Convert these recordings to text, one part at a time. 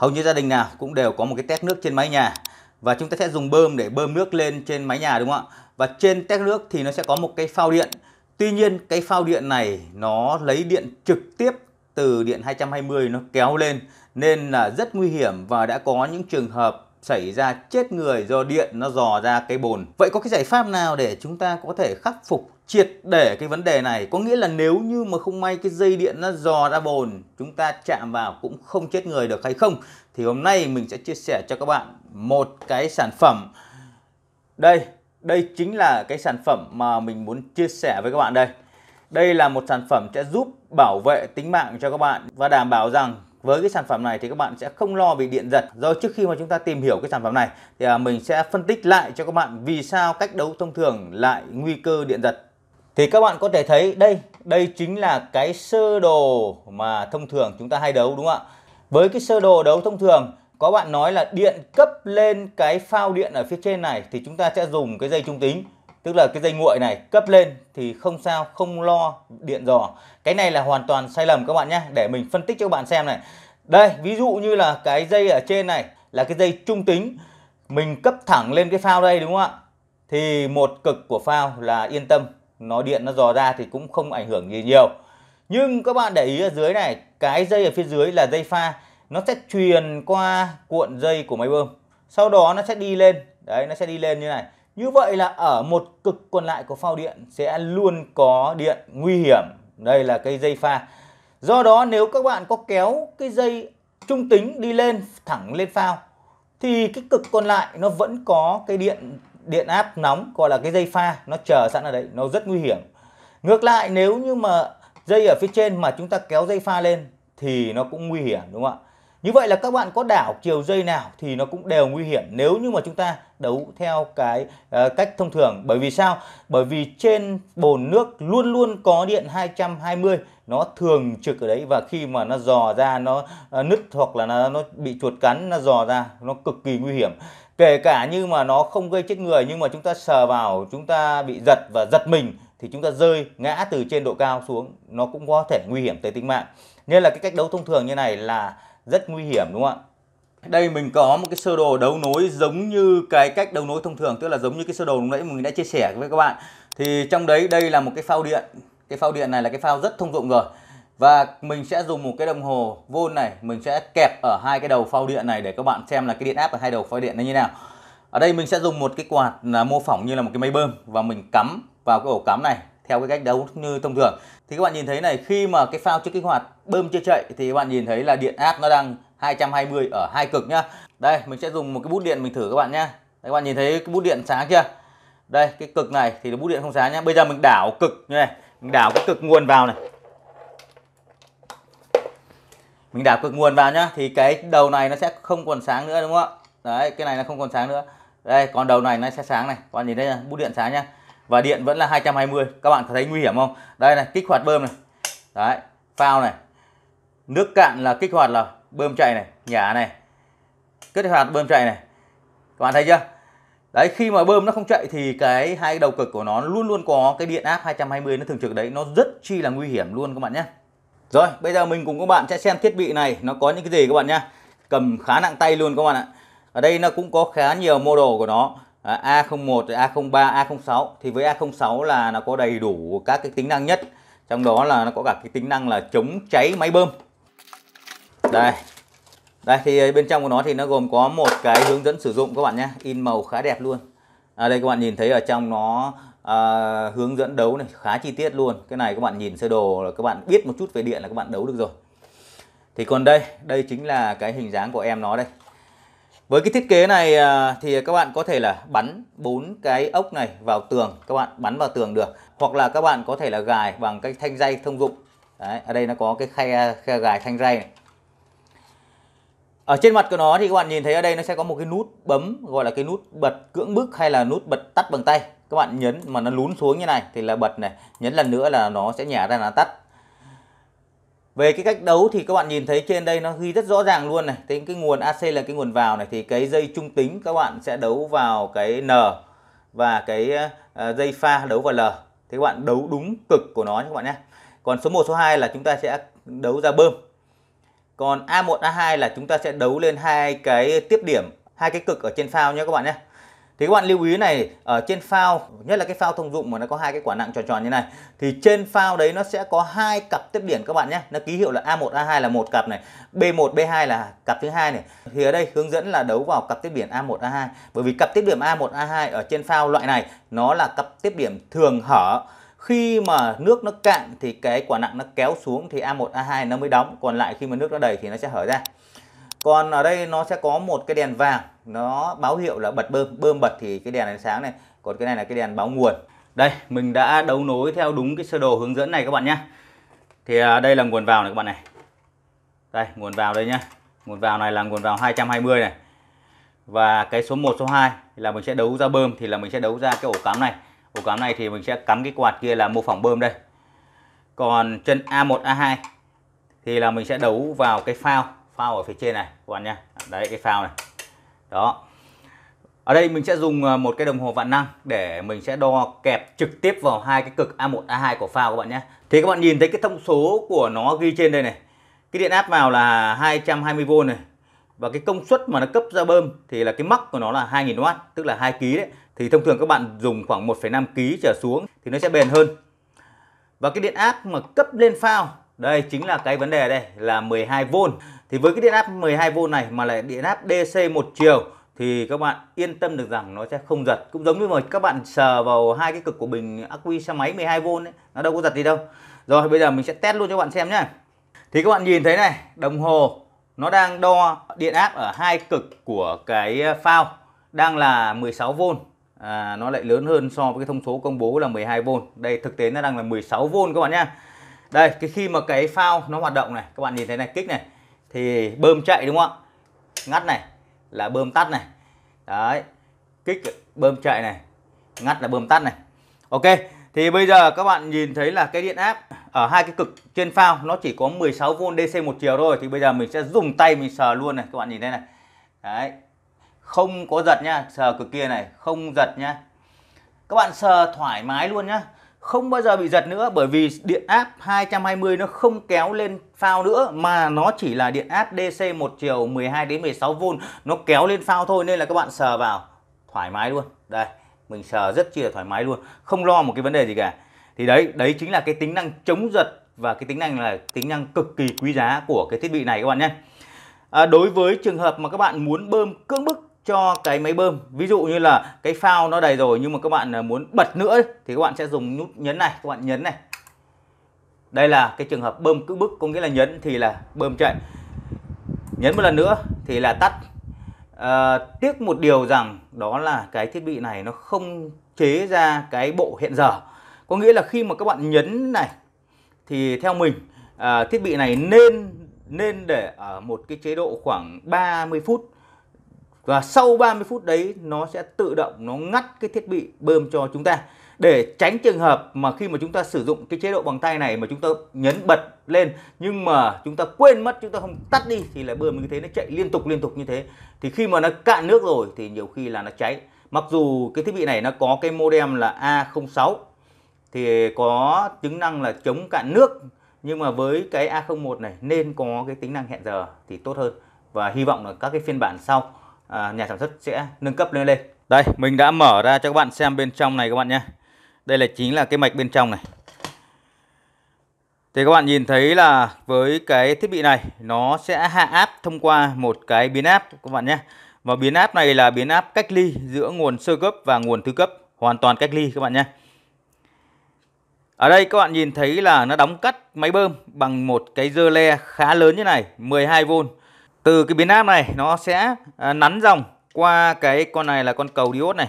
hầu như gia đình nào cũng đều có một cái tét nước trên mái nhà và chúng ta sẽ dùng bơm để bơm nước lên trên mái nhà đúng không ạ và trên tét nước thì nó sẽ có một cái phao điện tuy nhiên cái phao điện này nó lấy điện trực tiếp từ điện 220 nó kéo lên nên là rất nguy hiểm và đã có những trường hợp xảy ra chết người do điện nó dò ra cái bồn. Vậy có cái giải pháp nào để chúng ta có thể khắc phục triệt để cái vấn đề này? Có nghĩa là nếu như mà không may cái dây điện nó dò ra bồn, chúng ta chạm vào cũng không chết người được hay không? Thì hôm nay mình sẽ chia sẻ cho các bạn một cái sản phẩm. Đây, đây chính là cái sản phẩm mà mình muốn chia sẻ với các bạn đây. Đây là một sản phẩm sẽ giúp bảo vệ tính mạng cho các bạn và đảm bảo rằng với cái sản phẩm này thì các bạn sẽ không lo bị điện giật do trước khi mà chúng ta tìm hiểu cái sản phẩm này thì à, mình sẽ phân tích lại cho các bạn vì sao cách đấu thông thường lại nguy cơ điện giật thì các bạn có thể thấy đây đây chính là cái sơ đồ mà thông thường chúng ta hay đấu đúng không ạ với cái sơ đồ đấu thông thường có bạn nói là điện cấp lên cái phao điện ở phía trên này thì chúng ta sẽ dùng cái dây trung tính tức là cái dây nguội này cấp lên thì không sao không lo điện dò cái này là hoàn toàn sai lầm các bạn nhé để mình phân tích cho các bạn xem này đây ví dụ như là cái dây ở trên này là cái dây trung tính mình cấp thẳng lên cái phao đây đúng không ạ thì một cực của phao là yên tâm nó điện nó dò ra thì cũng không ảnh hưởng gì nhiều nhưng các bạn để ý ở dưới này cái dây ở phía dưới là dây pha nó sẽ truyền qua cuộn dây của máy bơm sau đó nó sẽ đi lên đấy nó sẽ đi lên như này như vậy là ở một cực còn lại của phao điện sẽ luôn có điện nguy hiểm. Đây là cái dây pha. Do đó nếu các bạn có kéo cái dây trung tính đi lên thẳng lên phao thì cái cực còn lại nó vẫn có cái điện điện áp nóng gọi là cái dây pha nó chờ sẵn ở đấy nó rất nguy hiểm ngược lại nếu như mà dây ở phía trên mà chúng ta kéo dây pha lên thì nó cũng nguy hiểm đúng không ạ như vậy là các bạn có đảo chiều dây nào thì nó cũng đều nguy hiểm nếu như mà chúng ta đấu theo cái uh, cách thông thường. Bởi vì sao? Bởi vì trên bồn nước luôn luôn có điện 220 nó thường trực ở đấy và khi mà nó dò ra nó uh, nứt hoặc là nó, nó bị chuột cắn nó dò ra nó cực kỳ nguy hiểm. Kể cả như mà nó không gây chết người nhưng mà chúng ta sờ vào chúng ta bị giật và giật mình thì chúng ta rơi ngã từ trên độ cao xuống nó cũng có thể nguy hiểm tới tính mạng. Nên là cái cách đấu thông thường như này là rất nguy hiểm đúng không ạ đây mình có một cái sơ đồ đấu nối giống như cái cách đấu nối thông thường tức là giống như cái sơ đồ lúc nãy mình đã chia sẻ với các bạn thì trong đấy đây là một cái phao điện cái phao điện này là cái phao rất thông dụng rồi và mình sẽ dùng một cái đồng hồ vôn này mình sẽ kẹp ở hai cái đầu phao điện này để các bạn xem là cái điện áp ở hai đầu phao điện nó như nào ở đây mình sẽ dùng một cái quạt là mô phỏng như là một cái máy bơm và mình cắm vào cái ổ cắm này theo cái cách đấu như thông thường thì các bạn nhìn thấy này khi mà cái phao chưa kích hoạt bơm chưa chạy thì các bạn nhìn thấy là điện áp nó đang 220 ở hai cực nhá đây mình sẽ dùng một cái bút điện mình thử các bạn nhá các bạn nhìn thấy cái bút điện sáng chưa đây cái cực này thì bút điện không sáng nhá bây giờ mình đảo cực như này mình đảo cái cực nguồn vào này mình đảo cực nguồn vào nhá thì cái đầu này nó sẽ không còn sáng nữa đúng không ạ đấy cái này nó không còn sáng nữa đây còn đầu này nó sẽ sáng này các bạn nhìn thấy bút điện sáng nhá và điện vẫn là 220 các bạn có thấy nguy hiểm không đây này kích hoạt bơm này đấy phao này nước cạn là kích hoạt là bơm chạy này nhả này kích hoạt bơm chạy này các bạn thấy chưa đấy khi mà bơm nó không chạy thì cái hai đầu cực của nó luôn luôn có cái điện áp 220 nó thường trực đấy nó rất chi là nguy hiểm luôn các bạn nhé rồi bây giờ mình cùng các bạn sẽ xem thiết bị này nó có những cái gì các bạn nhé cầm khá nặng tay luôn các bạn ạ ở đây nó cũng có khá nhiều mô đồ của nó Ờ, A01 rồi A03 A06 thì với A06 là nó có đầy đủ các cái tính năng nhất trong đó là nó có cả cái tính năng là chống cháy máy bơm đây đây thì bên trong của nó thì nó gồm có một cái hướng dẫn sử dụng các bạn nhé in màu khá đẹp luôn à, đây các bạn nhìn thấy ở trong nó à, hướng dẫn đấu này khá chi tiết luôn cái này các bạn nhìn sơ đồ là các bạn biết một chút về điện là các bạn đấu được rồi thì còn đây đây chính là cái hình dáng của em nó đây với cái thiết kế này à, thì các bạn có thể là bắn bốn cái ốc này vào tường, các bạn bắn vào tường được. Hoặc là các bạn có thể là gài bằng cái thanh dây thông dụng. Đấy, ở đây nó có cái khe, khe gài thanh dây này. Ở trên mặt của nó thì các bạn nhìn thấy ở đây nó sẽ có một cái nút bấm gọi là cái nút bật cưỡng bức hay là nút bật tắt bằng tay. Các bạn nhấn mà nó lún xuống như này thì là bật này, nhấn lần nữa là nó sẽ nhả ra là tắt. Về cái cách đấu thì các bạn nhìn thấy trên đây nó ghi rất rõ ràng luôn này. Thế cái nguồn AC là cái nguồn vào này thì cái dây trung tính các bạn sẽ đấu vào cái N và cái ờ, dây pha đấu vào L. Thế các bạn đấu đúng cực của nó nhé các bạn nhé. Còn số 1 số 2 là chúng ta sẽ đấu ra bơm. Còn A1 A2 là chúng ta sẽ đấu lên hai cái tiếp điểm, hai cái cực ở trên phao nhé các bạn nhé thì các bạn lưu ý này ở trên phao nhất là cái phao thông dụng mà nó có hai cái quả nặng tròn tròn như này thì trên phao đấy nó sẽ có hai cặp tiếp biển các bạn nhé nó ký hiệu là A1 A2 là một cặp này B1 B2 là cặp thứ hai này thì ở đây hướng dẫn là đấu vào cặp tiếp biển A1 A2 bởi vì cặp tiếp điểm A1 A2 ở trên phao loại này nó là cặp tiếp điểm thường hở khi mà nước nó cạn thì cái quả nặng nó kéo xuống thì A1 A2 nó mới đóng còn lại khi mà nước nó đầy thì nó sẽ hở ra còn ở đây nó sẽ có một cái đèn vàng nó báo hiệu là bật bơm bơm bật thì cái đèn ánh sáng này còn cái này là cái đèn báo nguồn đây mình đã đấu nối theo đúng cái sơ đồ hướng dẫn này các bạn nhé thì à, đây là nguồn vào này các bạn này đây nguồn vào đây nhá nguồn vào này là nguồn vào 220 này và cái số 1 số 2 là mình sẽ đấu ra bơm thì là mình sẽ đấu ra cái ổ cắm này ổ cắm này thì mình sẽ cắm cái quạt kia là mô phỏng bơm đây còn chân A1 A2 thì là mình sẽ đấu vào cái phao phao ở phía trên này các bạn nhé đấy cái phao này đó ở đây mình sẽ dùng à, một cái đồng hồ vạn năng để mình sẽ đo kẹp trực tiếp vào hai cái cực A1 A2 của phao các bạn nhé thì các bạn nhìn thấy cái thông số của nó ghi trên đây này cái điện áp vào là 220V này và cái công suất mà nó cấp ra bơm thì là cái mắc của nó là 2000W tức là 2 kg đấy thì thông thường các bạn dùng khoảng 1,5 kg trở xuống thì nó sẽ bền hơn và cái điện áp mà cấp lên phao đây chính là cái vấn đề đây là 12V thì với cái điện áp 12V này mà lại điện áp DC một chiều thì các bạn yên tâm được rằng nó sẽ không giật cũng giống như mà các bạn sờ vào hai cái cực của bình ắc quy xe máy 12V ấy, nó đâu có giật gì đâu rồi bây giờ mình sẽ test luôn cho các bạn xem nhé thì các bạn nhìn thấy này đồng hồ nó đang đo điện áp ở hai cực của cái phao đang là 16V à, nó lại lớn hơn so với cái thông số công bố là 12V đây thực tế nó đang là 16V các bạn nhé đây cái khi mà cái phao nó hoạt động này các bạn nhìn thấy này kích này thì bơm chạy đúng không ạ ngắt này là bơm tắt này đấy kích bơm chạy này ngắt là bơm tắt này ok thì bây giờ các bạn nhìn thấy là cái điện áp ở hai cái cực trên phao nó chỉ có 16V DC một chiều thôi thì bây giờ mình sẽ dùng tay mình sờ luôn này các bạn nhìn thấy này đấy không có giật nha sờ cực kia này không giật nha các bạn sờ thoải mái luôn nhá không bao giờ bị giật nữa bởi vì điện áp 220 nó không kéo lên phao nữa mà nó chỉ là điện áp DC một chiều 12 đến 16 V nó kéo lên phao thôi nên là các bạn sờ vào thoải mái luôn. Đây, mình sờ rất chi là thoải mái luôn, không lo một cái vấn đề gì cả. Thì đấy, đấy chính là cái tính năng chống giật và cái tính năng là tính năng cực kỳ quý giá của cái thiết bị này các bạn nhé. À, đối với trường hợp mà các bạn muốn bơm cưỡng bức cho cái máy bơm ví dụ như là cái phao nó đầy rồi nhưng mà các bạn à, muốn bật nữa thì các bạn sẽ dùng nút nhấn này các bạn nhấn này đây là cái trường hợp bơm cứ bức có nghĩa là nhấn thì là bơm chạy nhấn một lần nữa thì là tắt à, tiếc một điều rằng đó là cái thiết bị này nó không chế ra cái bộ hiện giờ có nghĩa là khi mà các bạn nhấn này thì theo mình à, thiết bị này nên nên để ở một cái chế độ khoảng 30 phút và sau 30 phút đấy nó sẽ tự động nó ngắt cái thiết bị bơm cho chúng ta để tránh trường hợp mà khi mà chúng ta sử dụng cái chế độ bằng tay này mà chúng ta nhấn bật lên nhưng mà chúng ta quên mất chúng ta không tắt đi thì là bơm như thế nó chạy liên tục liên tục như thế thì khi mà nó cạn nước rồi thì nhiều khi là nó cháy mặc dù cái thiết bị này nó có cái modem là A06 thì có tính năng là chống cạn nước nhưng mà với cái A01 này nên có cái tính năng hẹn giờ thì tốt hơn và hy vọng là các cái phiên bản sau À, nhà sản xuất sẽ nâng cấp lên lên đây mình đã mở ra cho các bạn xem bên trong này các bạn nhé đây là chính là cái mạch bên trong này thì các bạn nhìn thấy là với cái thiết bị này nó sẽ hạ áp thông qua một cái biến áp các bạn nhé và biến áp này là biến áp cách ly giữa nguồn sơ cấp và nguồn thứ cấp hoàn toàn cách ly các bạn nhé ở đây các bạn nhìn thấy là nó đóng cắt máy bơm bằng một cái dơ le khá lớn như này 12V từ cái biến áp này nó sẽ à, nắn dòng qua cái con này là con cầu diode này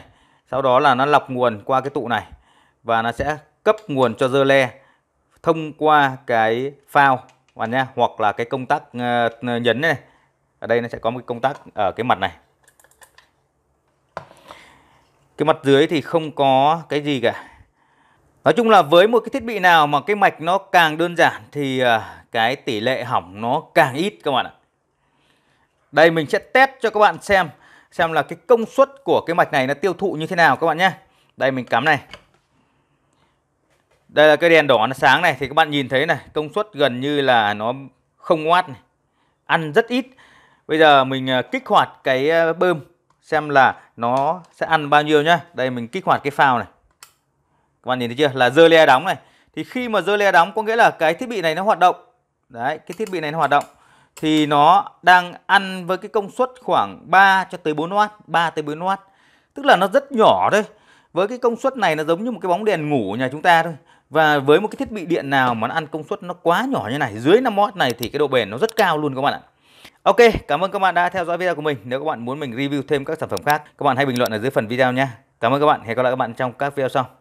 sau đó là nó lọc nguồn qua cái tụ này và nó sẽ cấp nguồn cho dơ le thông qua cái phao bạn nhá hoặc là cái công tắc à, nhấn này ở đây nó sẽ có một công tắc ở cái mặt này cái mặt dưới thì không có cái gì cả nói chung là với một cái thiết bị nào mà cái mạch nó càng đơn giản thì à, cái tỷ lệ hỏng nó càng ít các bạn ạ đây mình sẽ test cho các bạn xem xem là cái công suất của cái mạch này nó tiêu thụ như thế nào các bạn nhé. Đây mình cắm này. Đây là cái đèn đỏ nó sáng này thì các bạn nhìn thấy này, công suất gần như là nó không watt này. Ăn rất ít. Bây giờ mình à, kích hoạt cái à, bơm xem là nó sẽ ăn bao nhiêu nhá. Đây mình kích hoạt cái phao này. Các bạn nhìn thấy chưa? Là dơ le đóng này. Thì khi mà dơ le đóng có nghĩa là cái thiết bị này nó hoạt động. Đấy, cái thiết bị này nó hoạt động thì nó đang ăn với cái công suất khoảng 3 cho tới 4W, 3 tới 4W. Tức là nó rất nhỏ thôi. Với cái công suất này nó giống như một cái bóng đèn ngủ nhà chúng ta thôi. Và với một cái thiết bị điện nào mà nó ăn công suất nó quá nhỏ như này, dưới 5W này thì cái độ bền nó rất cao luôn các bạn ạ. Ok, cảm ơn các bạn đã theo dõi video của mình. Nếu các bạn muốn mình review thêm các sản phẩm khác, các bạn hãy bình luận ở dưới phần video nha. Cảm ơn các bạn, hẹn gặp lại các bạn trong các video sau.